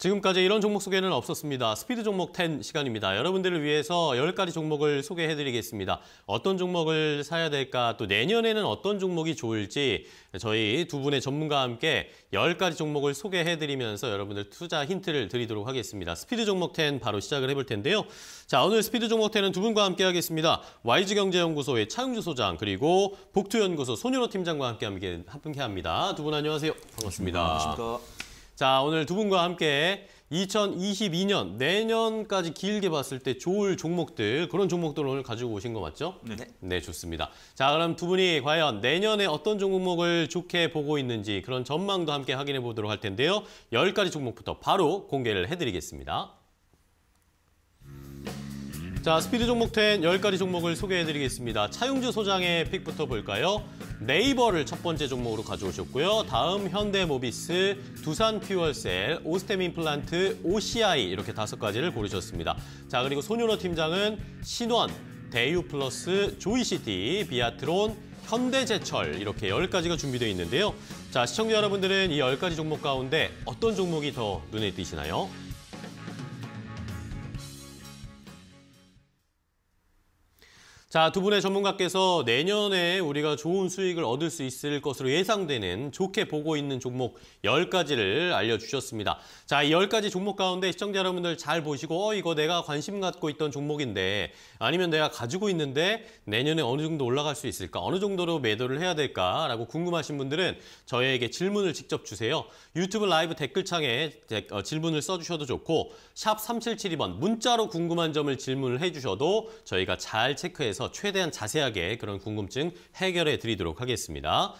지금까지 이런 종목 소개는 없었습니다. 스피드 종목 10 시간입니다. 여러분들을 위해서 10가지 종목을 소개해드리겠습니다. 어떤 종목을 사야 될까, 또 내년에는 어떤 종목이 좋을지 저희 두 분의 전문가와 함께 10가지 종목을 소개해드리면서 여러분들 투자 힌트를 드리도록 하겠습니다. 스피드 종목 10 바로 시작을 해볼 텐데요. 자, 오늘 스피드 종목 10은 두 분과 함께 하겠습니다. YG경제연구소의 차용주 소장, 그리고 복투연구소 손윤호 팀장과 함께 함께 합니다. 두 분 안녕하세요. 반갑습니다. 네, 반갑습니다. 자, 오늘 두 분과 함께 2022년 내년까지 길게 봤을 때 좋을 종목들 그런 종목들을 오늘 가지고 오신 거 맞죠? 네. 네. 네, 좋습니다. 자, 그럼 두 분이 과연 내년에 어떤 종목을 좋게 보고 있는지 그런 전망도 함께 확인해 보도록 할 텐데요. 1 0가지 종목부터 바로 공개를 해드리겠습니다. 자, 스피드 종목 10 10가지 종목을 소개해드리겠습니다. 차용주 소장의 픽부터 볼까요? 네이버를 첫 번째 종목으로 가져오셨고요. 다음 현대모비스, 두산퓨얼셀, 오스템임플란트, OCI 이렇게 다섯 가지를 고르셨습니다. 자, 그리고 손윤호 팀장은 신원, 대유플러스, 조이시티, 비아트론, 현대제철 이렇게 1 0가지가 준비되어 있는데요. 자, 시청자 여러분들은 이1 0가지 종목 가운데 어떤 종목이 더 눈에 띄시나요? 자, 두 분의 전문가께서 내년에 우리가 좋은 수익을 얻을 수 있을 것으로 예상되는 좋게 보고 있는 종목 10가지를 알려주셨습니다. 자, 이 10가지 종목 가운데 시청자 여러분들 잘 보시고 어, 이거 내가 관심 갖고 있던 종목인데 아니면 내가 가지고 있는데 내년에 어느 정도 올라갈 수 있을까? 어느 정도로 매도를 해야 될까라고 궁금하신 분들은 저에게 질문을 직접 주세요. 유튜브 라이브 댓글창에 어, 질문을 써주셔도 좋고 샵 3772번 문자로 궁금한 점을 질문을 해주셔도 저희가 잘 체크해서 해서 최대한 자세하게 그런 궁금증 해결해 드리도록 하겠습니다.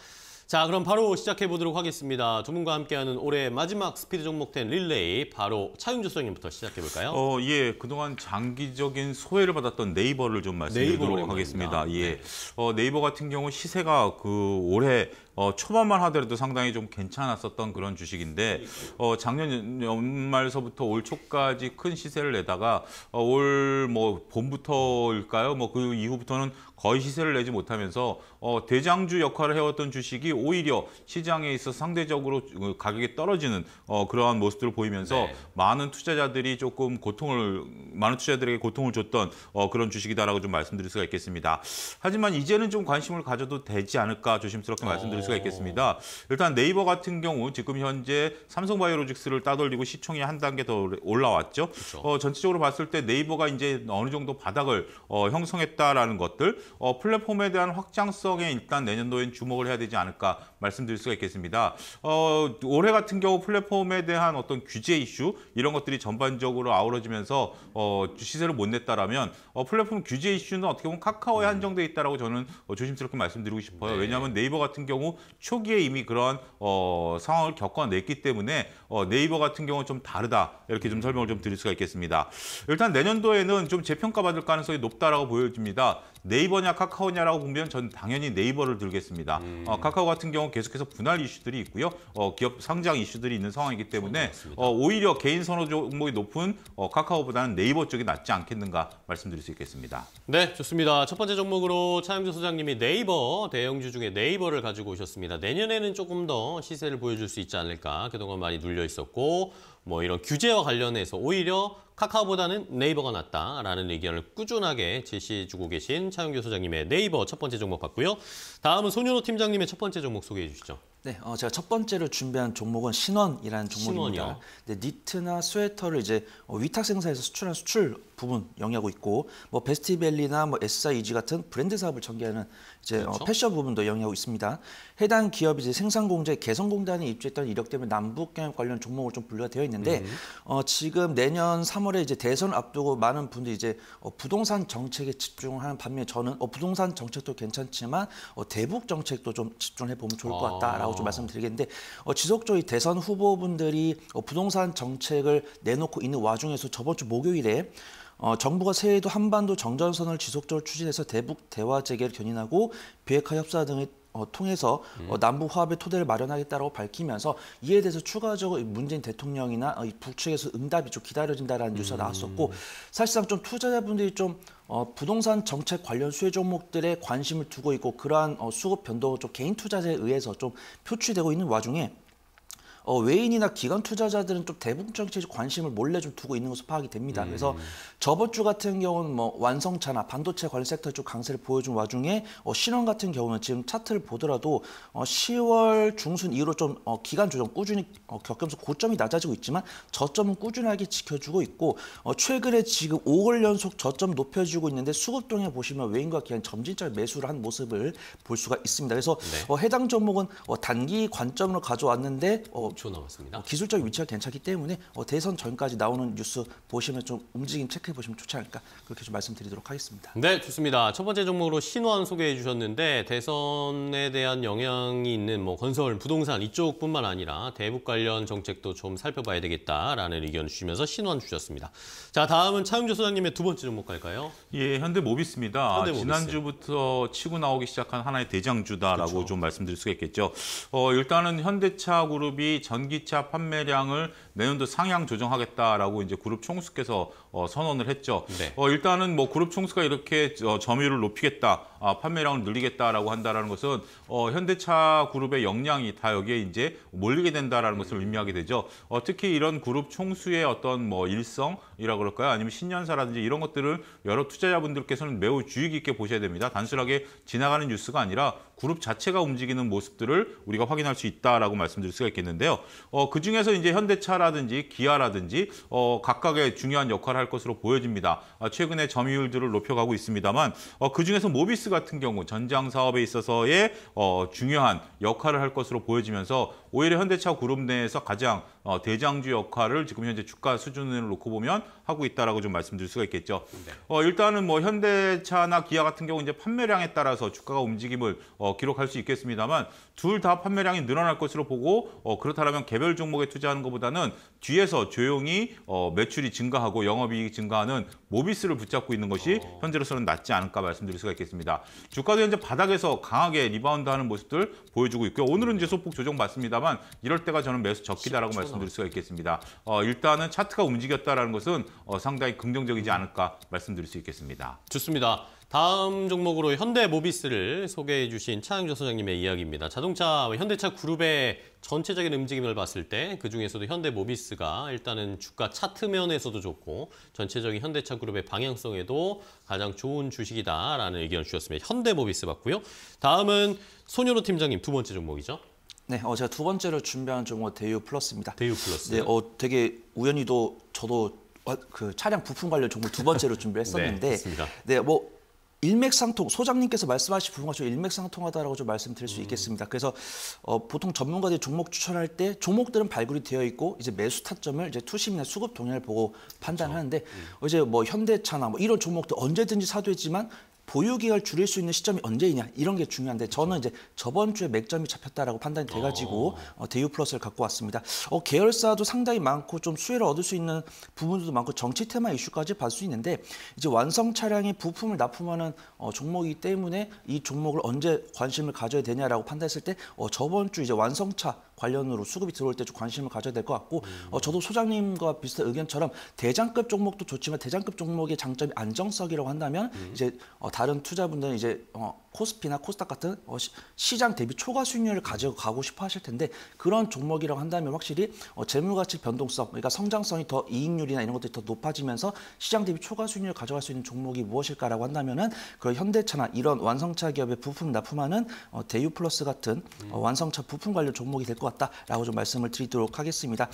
자, 그럼 바로 시작해 보도록 하겠습니다. 조문과 함께하는 올해 마지막 스피드 종목된 릴레이 바로 차윤주 선생님부터 시작해 볼까요? 어, 예. 그동안 장기적인 소외를 받았던 네이버를 좀 말씀드리도록 하겠습니다. 예. 네. 어, 네이버 같은 경우 시세가 그 올해 어, 초반만 하더라도 상당히 좀 괜찮았었던 그런 주식인데 어, 작년 연말서부터 올 초까지 큰 시세를 내다가 어, 올뭐 봄부터일까요? 뭐 그 이후부터는 거의 시세를 내지 못하면서 어, 대장주 역할을 해왔던 주식이 오히려 시장에 있어 상대적으로 그 가격이 떨어지는 어, 그러한 모습들을 보이면서 네. 많은 투자자들이 조금 고통을 많은 투자들에게 고통을 줬던 어, 그런 주식이다라고 좀 말씀드릴 수가 있겠습니다. 하지만 이제는 좀 관심을 가져도 되지 않을까 조심스럽게 말씀드릴 수가 어. 있겠습니다. 일단 네이버 같은 경우 지금 현재 삼성바이오로직스를 따돌리고 시총이 한 단계 더 올라왔죠. 그렇죠. 어, 전체적으로 봤을 때 네이버가 이제 어느 정도 바닥을 어, 형성했다라는 것들 어, 플랫폼에 대한 확장성에 일단 내년도엔 주목을 해야 되지 않을까 말씀드릴 수가 있겠습니다. 어, 올해 같은 경우 플랫폼에 대한 어떤 규제 이슈 이런 것들이 전반적으로 아우러지면서 어, 시세를 못 냈다라면 어, 플랫폼 규제 이슈는 어떻게 보면 카카오에 음. 한정돼 있다라고 저는 어, 조심스럽게 말씀드리고 싶어요. 네. 왜냐하면 네이버 같은 경우 초기에 이미 그런 어, 상황을 겪어냈기 때문에 어, 네이버 같은 경우는 좀 다르다 이렇게 좀 음. 설명을 좀 드릴 수가 있겠습니다. 일단 내년도에는 좀 재평가 받을 가능성이 높다라고 보여집니다. 네이버 네이버냐 카카오냐라고 보면 전 당연히 네이버를 들겠습니다. 음. 어, 카카오 같은 경우 계속해서 분할 이슈들이 있고요. 어, 기업 상장 이슈들이 있는 상황이기 때문에 어, 오히려 개인 선호 종목이 높은 어, 카카오보다는 네이버 쪽이 낫지 않겠는가 말씀드릴 수 있겠습니다. 네, 좋습니다. 첫 번째 종목으로 차영주 소장님이 네이버 대형주 중에 네이버를 가지고 오셨습니다. 내년에는 조금 더 시세를 보여줄 수 있지 않을까. 그동안 많이 눌려 있었고 뭐 이런 규제와 관련해서 오히려 카카오보다는 네이버가 낫다라는 의견을 꾸준하게 제시해주고 계신 차용규 소장님의 네이버 첫 번째 종목 봤고요. 다음은 손윤호 팀장님의 첫 번째 종목 소개해 주시죠. 네, 어, 제가 첫 번째로 준비한 종목은 신원이라는 종목입니다. 신원이요? 네, 니트나 스웨터를 이제 어, 위탁생산에서 수출한 수출 부분 영위하고 있고, 뭐 베스티벨리나 뭐 SIEG 같은 브랜드 사업을 전개하는 이제 어, 그렇죠? 어, 패션 부분도 영위하고 있습니다. 해당 기업이 이제 생산공제 개성공단에 입주했던 이력 때문에 남북 경협 관련 종목을 좀 분류가 되어 있는데, 음. 어, 지금 내년 3월 아무래 이제 대선 앞두고 많은 분들이 이제 어, 부동산 정책에 집중하는 반면에 저는 어, 부동산 정책도 괜찮지만 어, 대북 정책도 좀 집중해 보면 좋을 것 같다라고 아. 좀 말씀드리겠는데 지속적인 대선 후보분들이 부동산 정책을 내놓고 있는 와중에서 저번 주 목요일에 어, 정부가 새해에도 한반도 정전선을 지속적으로 추진해서 대북 대화 재개를 견인하고 비핵화 협사 등의 어, 통해서 어, 남북 화합의 토대를 마련하겠다라고 밝히면서 이에 대해서 추가적으로 문재인 대통령이나 어, 이 북측에서 응답이 좀 기다려진다라는 뉴스가 음. 나왔었고 사실상 좀 투자자분들이 좀 어, 부동산 정책 관련 수혜 종목들에 관심을 두고 있고 그러한 어, 수급 변동은 좀 개인 투자자에 의해서 좀 표출되고 있는 와중에 어, 외인이나 기관 투자자들은 좀 대북 정책에 관심을 몰래 좀 두고 있는 것으로 파악이 됩니다. 음. 그래서 저번 주 같은 경우는 뭐 완성차나 반도체 관련 섹터쪽 강세를 보여준 와중에 어, 신원 같은 경우는 지금 차트를 보더라도 어, 10월 중순 이후로 좀 어, 기간 조정 꾸준히 어, 겪으면서 고점이 낮아지고 있지만 저점은 꾸준하게 지켜주고 있고 어, 최근에 지금 5월 연속 저점 높여지고 있는데 수급동에 보시면 외인과 기관 점진적 매수를 한 모습을 볼 수가 있습니다. 그래서 네. 어, 해당 종목은 어, 단기 관점으로 가져왔는데 어, 5초 남았습니다. 어, 기술적 위치가 괜찮기 때문에 어, 대선 전까지 나오는 뉴스 보시면 좀 움직임 체크해 보시면 좋지 않을까 그렇게 좀 말씀드리도록 하겠습니다. 네, 좋습니다. 첫 번째 종목으로 신원 소개해 주셨는데 대선에 대한 영향이 있는 뭐 건설, 부동산 이쪽뿐만 아니라 대북 관련 정책도 좀 살펴봐야 되겠다라는 의견 주시면서 신원 주셨습니다. 자, 다음은 차용조 소장님의 두 번째 종목 갈까요? 예, 현대모비스입니다. 현대모비스. 지난주부터 치고 나오기 시작한 하나의 대장주다라고 그렇죠. 좀 말씀드릴 수가 있겠죠. 어, 일단은 현대차그룹이 전기차 판매량을 내년도 상향 조정하겠다라고 이제 그룹 총수께서 어, 선언을 했죠. 네. 어, 일단은 뭐 그룹 총수가 이렇게 어, 점유율을 높이겠다, 아, 판매량을 늘리겠다라고 한다라는 것은 어, 현대차 그룹의 역량이 다 여기에 이제 몰리게 된다라는 것을 의미하게 되죠. 어, 특히 이런 그룹 총수의 어떤 뭐 일성이라 그럴까요? 아니면 신년사라든지 이런 것들을 여러 투자자분들께서는 매우 주의 깊게 보셔야 됩니다. 단순하게 지나가는 뉴스가 아니라 그룹 자체가 움직이는 모습들을 우리가 확인할 수 있다라고 말씀드릴 수가 있겠는데요. 어, 그 중에서 이제 현대차라든지 기아라든지 어, 각각의 중요한 역할을 할 것으로 보여집니다. 아, 최근에 점유율들을 높여가고 있습니다만 어, 그중에서 모비스 같은 경우 전장 사업에 있어서의 어, 중요한 역할을 할 것으로 보여지면서 오히려 현대차 그룹 내에서 가장 어, 대장주 역할을 지금 현재 주가 수준을 놓고 보면 하고 있다라고 좀 말씀드릴 수가 있겠죠. 네. 어, 일단은 뭐 현대차나 기아 같은 경우 이제 판매량에 따라서 주가가 움직임을 어, 기록할 수 있겠습니다만 둘 다 판매량이 늘어날 것으로 보고 어, 그렇다면 개별 종목에 투자하는 것보다는 뒤에서 조용히 매출이 증가하고 영업 영업이익이 증가하는 모비스를 붙잡고 있는 것이 어. 현재로서는 낫지 않을까 말씀드릴 수가 있겠습니다. 주가도 현재 바닥에서 강하게 리바운드하는 모습들 보여주고 있고요. 오늘은 이제 소폭 조정받습니다만 이럴 때가 저는 매수 적기다라고 말씀드릴 수가 있겠습니다. 어, 일단은 차트가 움직였다라는 것은 어, 상당히 긍정적이지 않을까 말씀드릴 수 있겠습니다. 좋습니다. 다음 종목으로 현대모비스를 소개해 주신 차영조 소장님의 이야기입니다. 자동차, 현대차 그룹의 전체적인 움직임을 봤을 때 그중에서도 현대모비스가 일단은 주가 차트 면에서도 좋고 전체적인 현대차 그룹의 방향성에도 가장 좋은 주식이다라는 의견 을 주셨습니다. 현대모비스 봤고요. 다음은 손녀로 팀장님 두 번째 종목이죠. 네, 어, 제가 두 번째로 준비한 종목 은 대유 플러스입니다. 대유 플러스. 네, 어, 되게 우연히도 저도 어, 그 차량 부품 관련 종목 두 번째로 준비했었는데, 네, 네, 뭐 일맥상통 소장님께서 말씀하신 부분과 좀 일맥상통하다라고 좀 말씀드릴 수 음. 있겠습니다. 그래서 어, 보통 전문가들이 종목 추천할 때 종목들은 발굴이 되어 있고 이제 매수 타점을 이제 투심이나 수급 동향을 보고 판단하는데 그렇죠. 음. 어, 이제 뭐 현대차나 뭐 이런 종목도 언제든지 사도했지만 보유 기간을 줄일 수 있는 시점이 언제이냐 이런 게 중요한데 저는 이제 저번 주에 맥점이 잡혔다라고 판단이 돼가지고 어. 어, 대유 플러스를 갖고 왔습니다. 어, 계열사도 상당히 많고 좀 수혜를 얻을 수 있는 부분들도 많고 정치 테마 이슈까지 볼수 있는데 이제 완성 차량이 부품을 납품하는 어, 종목이기 때문에 이 종목을 언제 관심을 가져야 되냐라고 판단했을 때 어, 저번 주 이제 완성차 관련으로 수급이 들어올 때 좀 관심을 가져야 될 것 같고 음. 어, 저도 소장님과 비슷한 의견처럼 대장급 종목도 좋지만 대장급 종목의 장점이 안정성이라고 한다면 음. 이제 어, 다른 투자분들은 이제 어, 코스피나 코스닥 같은 어, 시장 대비 초과 수익률을 가져 가고 싶어 하실 텐데 그런 종목이라고 한다면 확실히 어, 재물가치 변동성, 그러니까 성장성이 더 이익률이나 이런 것들이 더 높아지면서 시장 대비 초과 수익률을 가져갈 수 있는 종목이 무엇일까라고 한다면은 그 현대차나 이런 완성차 기업의 부품 납품하는 어, 대유 플러스 같은 어, 완성차 부품 관련 종목이 될 것 같다라고 좀 말씀을 드리도록 하겠습니다.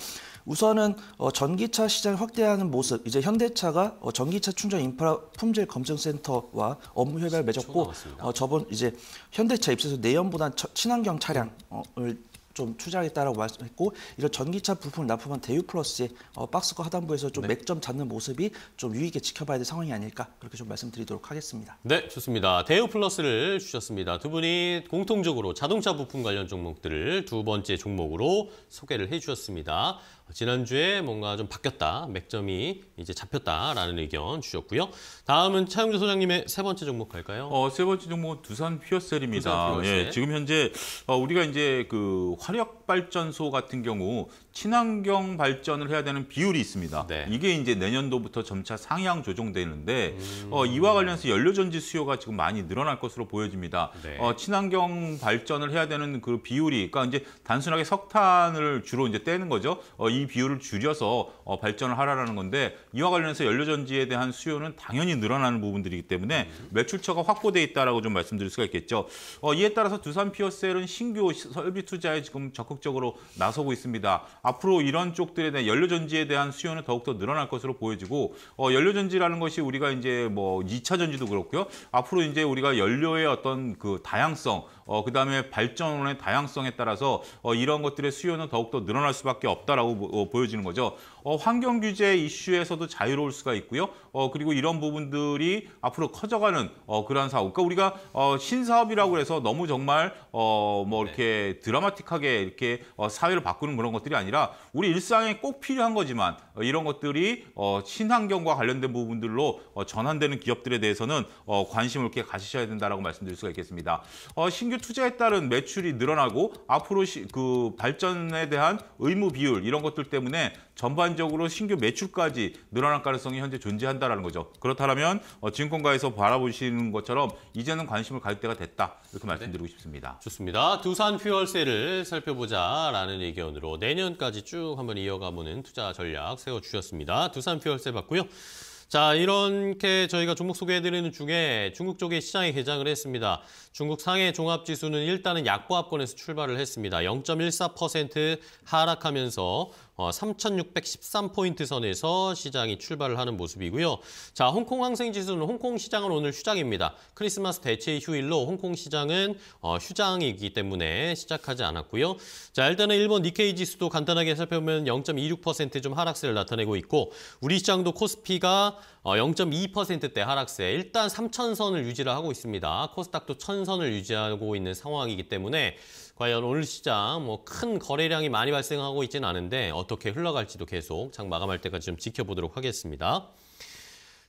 우선은 어, 전기차 시장을 확대하는 모습, 이제 현대차가 어, 전기차 충전 인프라 품질 검증센터와 업무 아, 협약을 맺었고 어, 저번 이제 현대차 입시에서 내연보단 친환경 차량을 좀 투자하겠다라고 말씀했고 이런 전기차 부품을 납품한 대유 플러스의 어, 박스코 하단부에서 좀 네. 맥점 잡는 모습이 좀유익게 지켜봐야 될 상황이 아닐까 그렇게 좀 말씀드리도록 하겠습니다. 네, 좋습니다. 대유 플러스를 주셨습니다. 두 분이 공통적으로 자동차 부품 관련 종목들을 두 번째 종목으로 소개를 해주셨습니다. 지난주에 뭔가 좀 바뀌었다, 맥점이 이제 잡혔다라는 의견 주셨고요. 다음은 차영주 소장님의 세 번째 종목 갈까요? 어, 세 번째 종목은 두산 퓨어셀입니다. 두산 퓨어셀. 예, 지금 현재 어, 우리가 이제 그 화력 발전소 같은 경우 친환경 발전을 해야 되는 비율이 있습니다. 네. 이게 이제 내년도부터 점차 상향 조정되는데 음... 어, 이와 관련해서 연료전지 수요가 지금 많이 늘어날 것으로 보여집니다. 네. 어, 친환경 발전을 해야 되는 그 비율이 그러니까 이제 단순하게 석탄을 주로 이제 떼는 거죠. 어, 이 비율을 줄여서 어, 발전을 하라라는 건데 이와 관련해서 연료전지에 대한 수요는 당연히 늘어나는 부분들이기 때문에 음. 매출처가 확보돼 있다라고 좀 말씀드릴 수가 있겠죠. 어, 이에 따라서 두산 피어셀은 신규 설비 투자에 지금 적극적으로 나서고 있습니다. 앞으로 이런 쪽들에 대한 연료전지에 대한 수요는 더욱더 늘어날 것으로 보여지고 어, 연료전지라는 것이 우리가 이제 뭐 2차 전지도 그렇고요. 앞으로 이제 우리가 연료의 어떤 그 다양성 어, 그다음에 발전원의 다양성에 따라서 어, 이런 것들의 수요는 더욱더 늘어날 수밖에 없다라고 어, 보여지는 거죠. 어, 환경 규제 이슈에서도 자유로울 수가 있고요. 어, 그리고 이런 부분들이 앞으로 커져가는 어, 그러한 사업. 그러니까 우리가 어, 신사업이라고 해서 너무 정말 어, 뭐 이렇게 네. 드라마틱하게 이렇게 어, 사회를 바꾸는 그런 것들이 아니라 우리 일상에 꼭 필요한 거지만 어, 이런 것들이 어, 신환경과 관련된 부분들로 어, 전환되는 기업들에 대해서는 어, 관심을 이렇게 가지셔야 된다라고 말씀드릴 수가 있겠습니다. 어, 신규 정규 투자에 따른 매출이 늘어나고 앞으로 시, 그 발전에 대한 의무 비율 이런 것들 때문에 전반적으로 신규 매출까지 늘어날 가능성이 현재 존재한다라는 거죠. 그렇다면 어, 증권가에서 바라보시는 것처럼 이제는 관심을 가질 때가 됐다 이렇게 네. 말씀드리고 네. 싶습니다. 좋습니다. 두산 퓨얼세를 살펴보자라는 의견으로 내년까지 쭉 한번 이어가보는 투자 전략 세워주셨습니다. 두산 퓨얼세 봤고요. 자, 이렇게 저희가 종목 소개해드리는 중에 중국 쪽에 시장이 개장을 했습니다. 중국 상해 종합지수는 일단은 약보합권에서 출발을 했습니다. 0.14% 하락하면서 어, 3,613포인트 선에서 시장이 출발을 하는 모습이고요. 자, 홍콩 항생지수는 홍콩 시장은 오늘 휴장입니다. 크리스마스 대체 휴일로 홍콩 시장은 어, 휴장이기 때문에 시작하지 않았고요. 자, 일단은 일본 니케이 지수도 간단하게 살펴보면 0.26%좀 하락세를 나타내고 있고 우리 시장도 코스피가 어, 0.2%대 하락세 일단 3,000선을 유지 하고 있습니다. 코스닥도 1,000선을 유지하고 있는 상황이기 때문에 과연 오늘 시장 뭐 큰 거래량이 많이 발생하고 있지는 않은데 어떻게 흘러갈지도 계속 장 마감할 때까지 좀 지켜보도록 하겠습니다.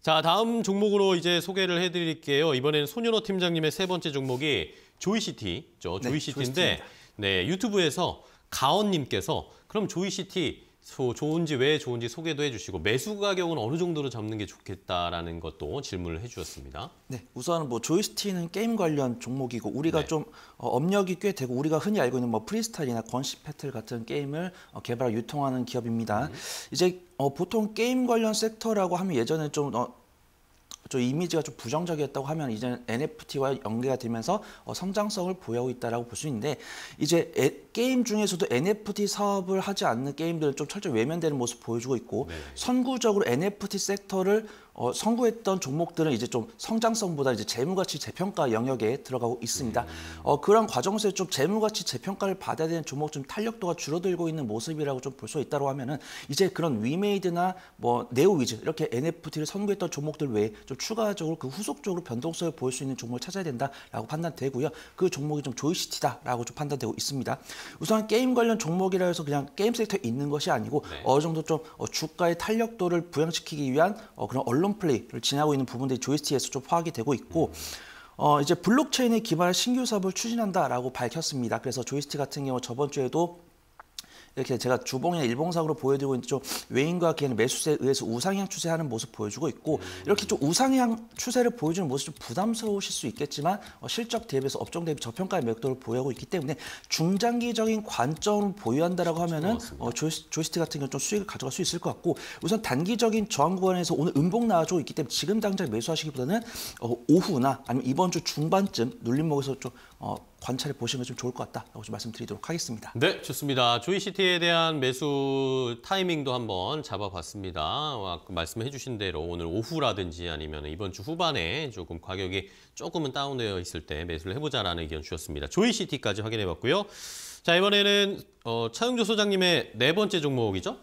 자, 다음 종목으로 이제 소개를 해드릴게요. 이번에는 손윤호 팀장님의 세 번째 종목이 조이시티죠. 네, 조이시티인데 네, 조이시티 네, 유튜브에서 가원님께서 그럼 조이시티 좋은지 왜 좋은지 소개도 해주시고 매수 가격은 어느 정도로 잡는 게 좋겠다라는 것도 질문을 해주셨습니다. 네, 우선 뭐 조이스틱은 게임 관련 종목이고 우리가 네. 좀 어, 업력이 꽤 되고 우리가 흔히 알고 있는 뭐 프리스타일이나 권시 패틀 같은 게임을 어, 개발 유통하는 기업입니다. 음. 이제 어, 보통 게임 관련 섹터라고 하면 예전에 좀 어, 좀 이미지가 좀 부정적이었다고 하면 이제 NFT와 연계가 되면서 어, 성장성을 보여고 있다라고 볼 수 있는데 이제 에, 게임 중에서도 NFT 사업을 하지 않는 게임들은 좀 철저히 외면되는 모습 보여주고 있고 네. 선구적으로 NFT 섹터를 어, 선구했던 종목들은 이제 좀 성장성보다 이제 재무가치 재평가 영역에 들어가고 있습니다. 음. 어, 그런 과정에서 좀 재무가치 재평가를 받아야 되는 종목 좀 탄력도가 줄어들고 있는 모습이라고 좀 볼 수 있다고 하면은 이제 그런 위메이드나 뭐 네오위즈 이렇게 NFT를 선구했던 종목들 외에 좀 추가적으로 그 후속적으로 변동성을 보일 수 있는 종목을 찾아야 된다라고 판단되고요. 그 종목이 좀 조이시티다라고 좀 판단되고 있습니다. 우선 게임 관련 종목이라 해서 그냥 게임 섹터에 있는 것이 아니고 네. 어느 정도 좀 어, 주가의 탄력도를 부양시키기 위한 어, 그런 언론 언론 플레이를 지나고 있는 부분들이 조이스티에서좀 파악이 되고 있고 어, 이제 블록체인에 기반한 신규 사업을 추진한다라고 밝혔습니다. 그래서 조이스티 같은 경우 저번 주에도 이렇게 제가 주봉이나 일봉상으로 보여드리고 있는좀 외인과 개에는 매수세에 의해서 우상향 추세하는 모습 보여주고 있고 이렇게 좀 우상향 추세를 보여주는 모습 이좀 부담스러우실 수 있겠지만 어, 실적 대비해서 업종 대비 저평가의 맥도를 보유하고 있기 때문에 중장기적인 관점을 보유한다라고 하면은 어, 조이스, 조이스트 같은 경우 좀 수익을 가져갈 수 있을 것 같고 우선 단기적인 저항 구간에서 오늘 음봉 나와주고 있기 때문에 지금 당장 매수하시기보다는 어, 오후나 아니면 이번 주 중반쯤 눌림목에서 좀 어, 관찰해 보시면 좀 좋을 것 같다라고 좀 말씀드리도록 하겠습니다. 네, 좋습니다. 조이시티에 대한 매수 타이밍도 한번 잡아봤습니다. 그 말씀해 주신 대로 오늘 오후라든지 아니면 이번 주 후반에 조금 가격이 조금은 다운되어 있을 때 매수를 해보자라는 의견 주셨습니다. 조이시티까지 확인해 봤고요. 자, 이번에는 어, 차영조 소장님의 네 번째 종목이죠?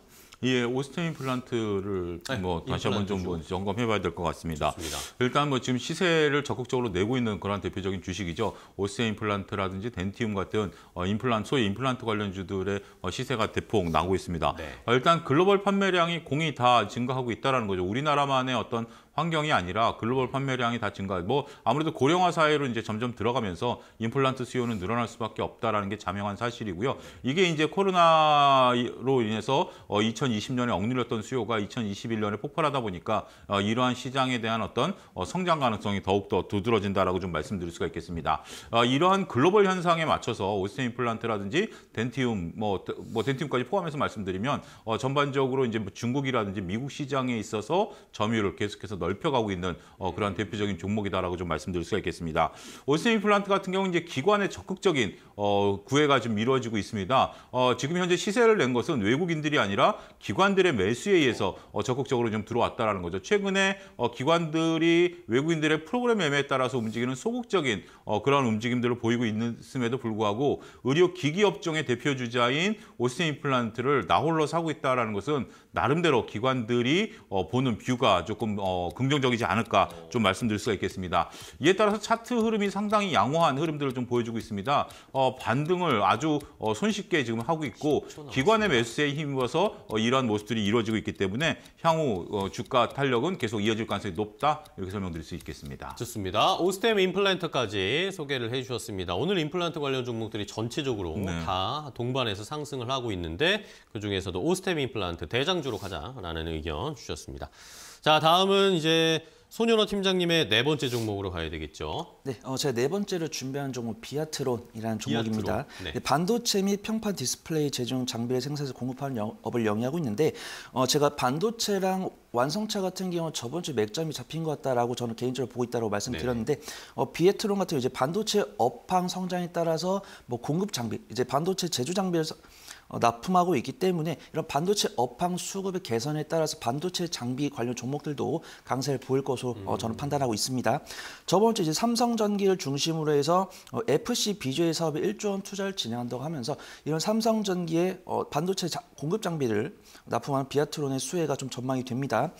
예, 오스테인 플란트를 네, 뭐 예, 다시 한번 좀뭐 점검해봐야 될 것 같습니다. 좋습니다. 일단 뭐 지금 시세를 적극적으로 내고 있는 그런 대표적인 주식이죠. 오스테인 플란트라든지 덴티움 같은 어, 임플란트 소위 임플란트 관련주들의 어, 시세가 대폭 나고 있습니다. 네. 어, 일단 글로벌 판매량이 공이 다 증가하고 있다는 거죠. 우리나라만의 어떤 환경이 아니라 글로벌 판매량이 다 증가. 뭐 아무래도 고령화 사회로 이제 점점 들어가면서 임플란트 수요는 늘어날 수밖에 없다라는 게 자명한 사실이고요. 이게 이제 코로나로 인해서 2020년에 어, 억눌렸던 수요가 2021년에 폭발하다 보니까 어, 이러한 시장에 대한 어떤 어, 성장 가능성이 더욱더 두드러진다라고 좀 말씀드릴 수가 있겠습니다. 이러한 글로벌 현상에 맞춰서 오스템 임플란트라든지 덴티움 뭐, 뭐 덴티움까지 포함해서 말씀드리면 전반적으로 이제 뭐 중국이라든지 미국 시장에 있어서 점유율을 계속해서 넓혀가고 있는 어, 그런 대표적인 종목이다라고 좀 말씀드릴 수가 있겠습니다. 올스임 플란트 같은 경우는 이제 기관의 적극적인 어, 구애가 좀 이루어지고 있습니다. 어, 지금 현재 시세를 낸 것은 외국인들이 아니라 기관들의 매수에 의해서 어, 적극적으로 좀 들어왔다라는 거죠. 최근에 어, 기관들이 외국인들의 프로그램 매매에 따라서 움직이는 소극적인 어, 그런 움직임들을 보이고 있음에도 불구하고 의료 기기 업종의 대표 주자인 올스 임플란트를 나홀로 사고 있다라는 것은 나름대로 기관들이 어, 보는 뷰가 조금 어, 긍정적이지 않을까 좀 말씀드릴 수가 있겠습니다. 이에 따라서 차트 흐름이 상당히 양호한 흐름들을 좀 보여주고 있습니다. 어, 반등을 아주 어, 손쉽게 지금 하고 있고 기관의 매수에 힘입어서 어, 이러한 모습들이 이루어지고 있기 때문에 향후 어, 주가 탄력은 계속 이어질 가능성이 높다 이렇게 설명드릴 수 있겠습니다. 좋습니다. 오스템 임플란트까지 소개를 해주셨습니다. 오늘 임플란트 관련 종목들이 전체적으로 네. 다 동반해서 상승을 하고 있는데 그중에서도 오스템 임플란트 대장 상주로 가자라는 의견 주셨습니다. 자, 다음은 이제 손현호 팀장님의 네 번째 종목으로 가야 되겠죠. 네, 어, 제가 네 번째로 준비한 종목 비아트론이라는 종목입니다. 비아트론, 네. 네. 반도체 및 평판 디스플레이 제조 장비를 생산해서 공급하는 영, 업을 영위하고 있는데 어, 제가 반도체랑 완성차 같은 경우 저번 주 맥점이 잡힌 것 같다라고 저는 개인적으로 보고 있다고 말씀드렸는데 네. 어, 비에트론 같은 이제 반도체 업황 성장에 따라서 뭐 공급 장비 이제 반도체 제조 장비를 어, 납품하고 있기 때문에 이런 반도체 업황 수급의 개선에 따라서 반도체 장비 관련 종목들도 강세를 보일 것으로 어, 음. 저는 판단하고 있습니다. 저번 주 이제 삼성전기를 중심으로 해서 어, FC BJ 사업에 1조 원 투자를 진행한다고 하면서 이런 삼성전기의 반도체 공급 장비를 납품하는 비아트론의 수혜가 좀 전망이 됩니다.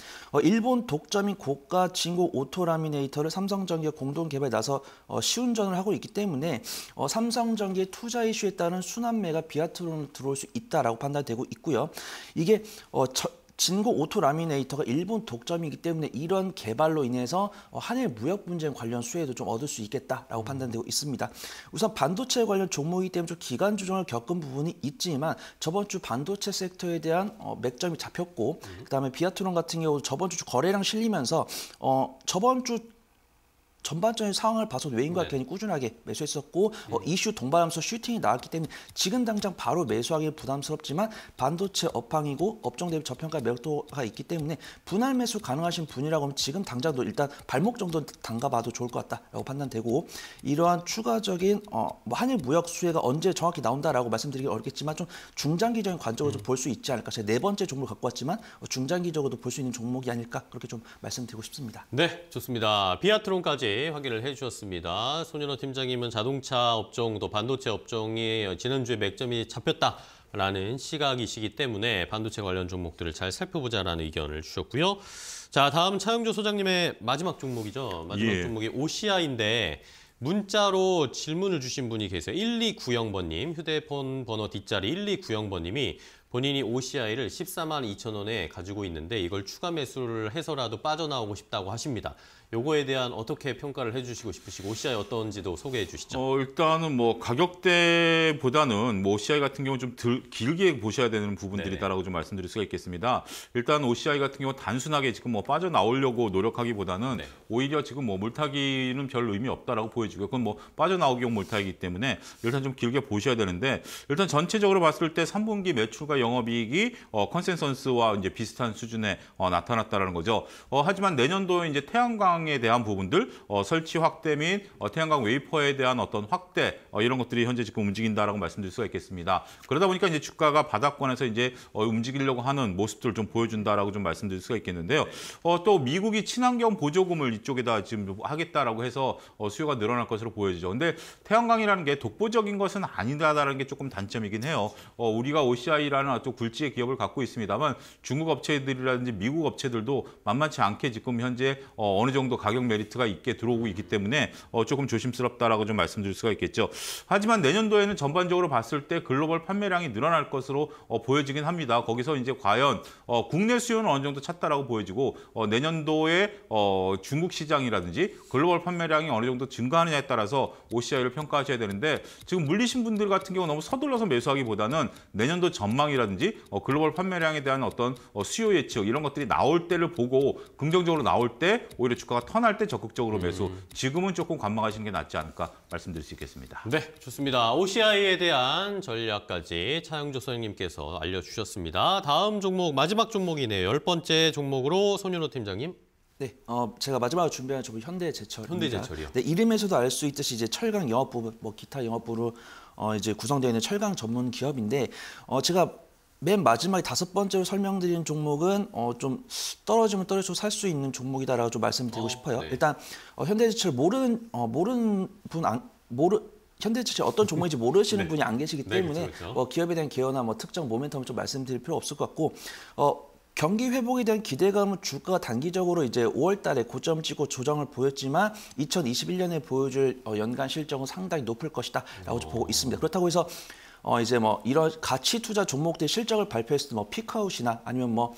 일본 독점인 고가 진공 오토라미네이터를 삼성전기와 공동 개발 나서 시운전을 하고 있기 때문에 삼성전기의 투자 이슈에 따른 순환매가 비아트론 들어올 들어올 수 있다라고 판단되고 있고요. 이게 어, 저, 진고 오토 라미네이터가 일본 독점이기 때문에 이런 개발로 인해서 어, 한일 무역 분쟁 관련 수혜도 좀 얻을 수 있겠다라고 음. 판단되고 있습니다. 우선 반도체 관련 종목이기 때문에 좀 기간 조정을 겪은 부분이 있지만 저번 주 반도체 섹터에 대한 어, 맥점이 잡혔고 음. 그다음에 비아트론 같은 경우 저번 주 거래량 실리면서 어 저번 주 전반적인 상황을 봐서 외인과 네. 개인이 꾸준하게 매수했었고 어, 예. 이슈 동반하면서 슈팅이 나왔기 때문에 지금 당장 바로 매수하기 부담스럽지만 반도체 업황이고 업종 대비 저평가 매력도가 있기 때문에 분할 매수 가능하신 분이라고 하면 지금 당장도 일단 발목 정도 담가봐도 좋을 것 같다라고 판단되고 이러한 추가적인 어, 뭐 한일 무역 수혜가 언제 정확히 나온다라고 말씀드리기 어렵겠지만 좀 중장기적인 관점으로 음. 볼수 있지 않을까 제가 네 번째 종목을 갖고 왔지만 어, 중장기적으로도 볼 수 있는 종목이 아닐까 그렇게 좀 말씀드리고 싶습니다. 네, 좋습니다. 비아트론까지 자 확인을 해주셨습니다. 손윤호 팀장님은 자동차 업종 도 반도체 업종이 지난주에 맥점이 잡혔다. 라는 시각이시기 때문에 반도체 관련 종목들을 잘 살펴보자라는 의견을 주셨고요. 자, 다음 차영조 소장님의 마지막 종목이죠. 마지막 예. 종목이 OCI인데 문자로 질문을 주신 분이 계세요. 1290번님, 휴대폰 번호 뒷자리 1290번님이 본인이 OCI를 14만 2천 원에 가지고 있는데 이걸 추가 매수를 해서라도 빠져나오고 싶다고 하십니다. 요거에 대한 어떻게 평가를 해주시고 싶으시고 OCI 어떤지도 소개해 주시죠. 어, 일단은 뭐 가격대보다는 뭐 OCI 같은 경우 는좀 들, 길게 보셔야 되는 부분들이다라고 좀 말씀드릴 수가 있겠습니다. 일단 OCI 같은 경우 단순하게 지금 뭐 빠져나오려고 노력하기보다는 네. 오히려 지금 뭐 물타기는 별 의미 없다라고 보여지고 그건 뭐 빠져나오기용 물타기이기 때문에 일단 좀 길게 보셔야 되는데 일단 전체적으로 봤을 때 3분기 매출과 영업이익이 어, 컨센서스와 이제 비슷한 수준에 어, 나타났다라는 거죠. 어, 하지만 내년도에 이제 태양광 태양광에 대한 부분들 어, 설치 확대 및 어, 태양광 웨이퍼에 대한 어떤 확대 어, 이런 것들이 현재 지금 움직인다라고 말씀드릴 수가 있겠습니다. 그러다 보니까 이제 주가가 바닥권에서 이제 어, 움직이려고 하는 모습들을 좀 보여준다라고 좀 말씀드릴 수가 있겠는데요. 어, 또 미국이 친환경 보조금을 이쪽에다 지금 하겠다라고 해서 어, 수요가 늘어날 것으로 보여지죠. 근데 태양광이라는 게 독보적인 것은 아니다라는 게 조금 단점이긴 해요. 어, 우리가 OCI라는 아주 굴지의 기업을 갖고 있습니다만 중국 업체들이라든지 미국 업체들도 만만치 않게 지금 현재 어, 어느 정도 정도 가격 메리트가 있게 들어오고 있기 때문에 어, 조금 조심스럽다라고 좀 말씀드릴 수가 있겠죠. 하지만 내년도에는 전반적으로 봤을 때 글로벌 판매량이 늘어날 것으로 어, 보여지긴 합니다. 거기서 이제 과연 어, 국내 수요는 어느 정도 찼다라고 보여지고 어, 내년도에 어, 중국 시장이라든지 글로벌 판매량이 어느 정도 증가하느냐에 따라서 OCI를 평가하셔야 되는데 지금 물리신 분들 같은 경우 너무 서둘러서 매수하기보다는 내년도 전망이라든지 어, 글로벌 판매량에 대한 어떤 어, 수요 예측 이런 것들이 나올 때를 보고 긍정적으로 나올 때 오히려 주가 주가가 턴할 때 적극적으로 매수. 음, 음. 지금은 조금 관망하시는 게 낫지 않을까 말씀드릴 수 있겠습니다. 네, 좋습니다. OCI에 대한 전략까지 차영조 선생님께서 알려주셨습니다. 다음 종목, 마지막 종목이네요. 열 번째 종목으로 손윤호 팀장님. 네, 어, 제가 마지막으로 준비한 종목 현대제철. 현대제철이요. 네, 이름에서도 알 수 있듯이 이제 철강 영업부, 뭐 기타 영업부로 어, 이제 구성되어 있는 철강 전문 기업인데 어, 제가 맨 마지막에 다섯 번째로 설명드리는 종목은 어, 좀 떨어지면 떨어져도 살수 있는 종목이다라고 좀 말씀드리고 어, 싶어요. 네. 일단 어, 현대지철 모르는 어, 모르는 분 안, 모르 현대지철 어떤 종목인지 모르시는 네. 분이 안 계시기 네, 때문에 그렇그렇 어, 뭐 기업에 대한 개요나 뭐 특정 모멘텀을 좀 말씀드릴 필요 없을 것 같고 어, 경기 회복에 대한 기대감은 주가가 단기적으로 이제 5월 달에 고점 찍고 조정을 보였지만 2021년에 보여줄 어, 연간 실적은 상당히 높을 것이다 라고 어. 보고 있습니다. 그렇다고 해서 어 이제 뭐 이런 가치 투자 종목들 실적을 발표했을 때 뭐 피크아웃이나 아니면 뭐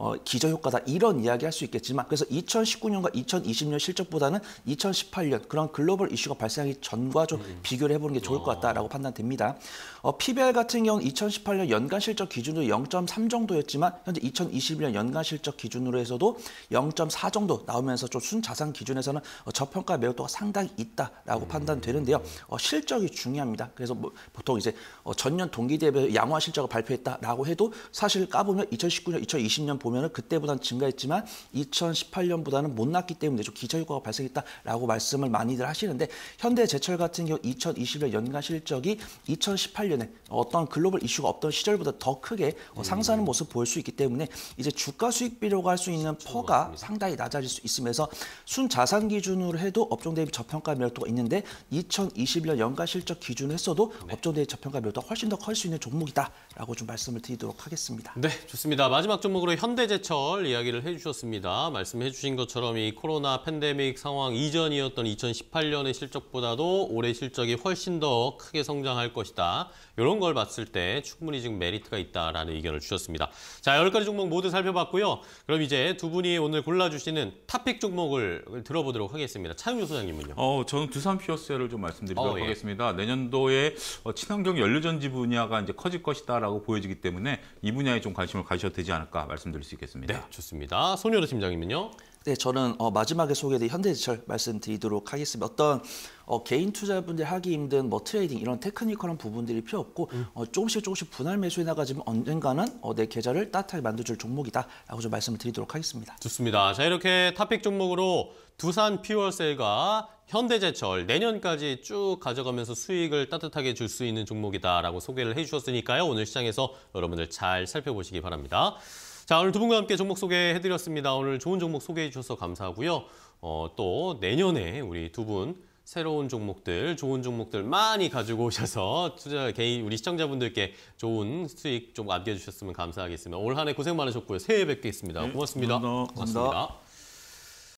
어, 기저효과다 이런 이야기할 수 있겠지만 그래서 2019년과 2020년 실적보다는 2018년 그런 글로벌 이슈가 발생하기 전과 좀 음. 비교를 해보는 게 좋을 것 같다라고 어. 판단됩니다. 어, PBR 같은 경우는 2018년 연간 실적 기준으로 0.3 정도였지만 현재 2021년 연간 실적 기준으로 해서도 0.4 정도 나오면서 좀 순자산 기준에서는 어, 저평가 매도가 상당히 있다라고 음. 판단되는데요. 어, 실적이 중요합니다. 그래서 뭐 보통 이제 어, 전년 동기 대비 양호한 실적을 발표했다라고 해도 사실 까보면 2019년, 2020년 보 보면은 그때보다는 증가했지만 2018년보다는 못 났기 때문에 좀 기저효과가 발생했다라고 말씀을 많이들 하시는데 현대제철 같은 경우 2021년 연간 실적이 2018년에 어떤 글로벌 이슈가 없던 시절보다 더 크게 어, 음. 상승하는 모습 보일 수 있기 때문에 이제 주가 수익 비려고 할수 있는 퍼가 상당히 낮아질 수 있으면서 순 자산 기준으로 해도 업종 대비 저평가 매력도가 있는데 2021년 연간 실적 기준으로 했어도 네. 업종 대비 저평가 매력도가 훨씬 더 클 수 있는 종목이다라고 좀 말씀을 드리도록 하겠습니다. 네, 좋습니다. 마지막 종목으로 현대 홍대제철 이야기를 해주셨습니다. 말씀해 주신 것처럼 이 코로나 팬데믹 상황 이전이었던 2018년의 실적보다도 올해 실적이 훨씬 더 크게 성장할 것이다. 이런 걸 봤을 때 충분히 지금 메리트가 있다라는 의견을 주셨습니다. 자, 열가지 종목 모두 살펴봤고요. 그럼 이제 두 분이 오늘 골라주시는 탑픽 종목을 들어보도록 하겠습니다. 차용유 소장님은요? 어, 저는 두산 피어셀을 좀 말씀드리도록 어, 예. 하겠습니다. 내년도에 어, 친환경 연료전지 분야가 이제 커질 것이다라고 보여지기 때문에 이 분야에 좀 관심을 가셔도 되지 않을까 말씀드릴 수 있겠습니다. 네, 좋습니다. 손효로 팀장님은요? 네, 저는 어, 마지막에 소개드린 현대제철 말씀드리도록 하겠습니다. 어떤 어, 개인 투자분들 하기 힘든 뭐 트레이딩 이런 테크니컬한 부분들이 필요 없고 음. 어, 조금씩 조금씩 분할 매수해 나가지면 언젠가는 어, 내 계좌를 따뜻하게 만들어줄 종목이다라고 좀 말씀을 드리도록 하겠습니다. 좋습니다. 자 이렇게 탑픽 종목으로 두산 퓨얼셀과 현대제철 내년까지 쭉 가져가면서 수익을 따뜻하게 줄 수 있는 종목이다라고 소개를 해주셨으니까요. 오늘 시장에서 여러분들 잘 살펴보시기 바랍니다. 자, 오늘 두 분과 함께 종목 소개해드렸습니다. 오늘 좋은 종목 소개해 주셔서 감사하고요. 어, 또 내년에 우리 두 분 새로운 종목들, 좋은 종목들 많이 가지고 오셔서 투자 개인 우리 시청자분들께 좋은 수익 좀남겨주셨으면 감사하겠습니다. 올 한 해 고생 많으셨고요. 새해 뵙겠습니다. 고맙습니다. 네, 고맙습니다. 고맙습니다. 고맙습니다.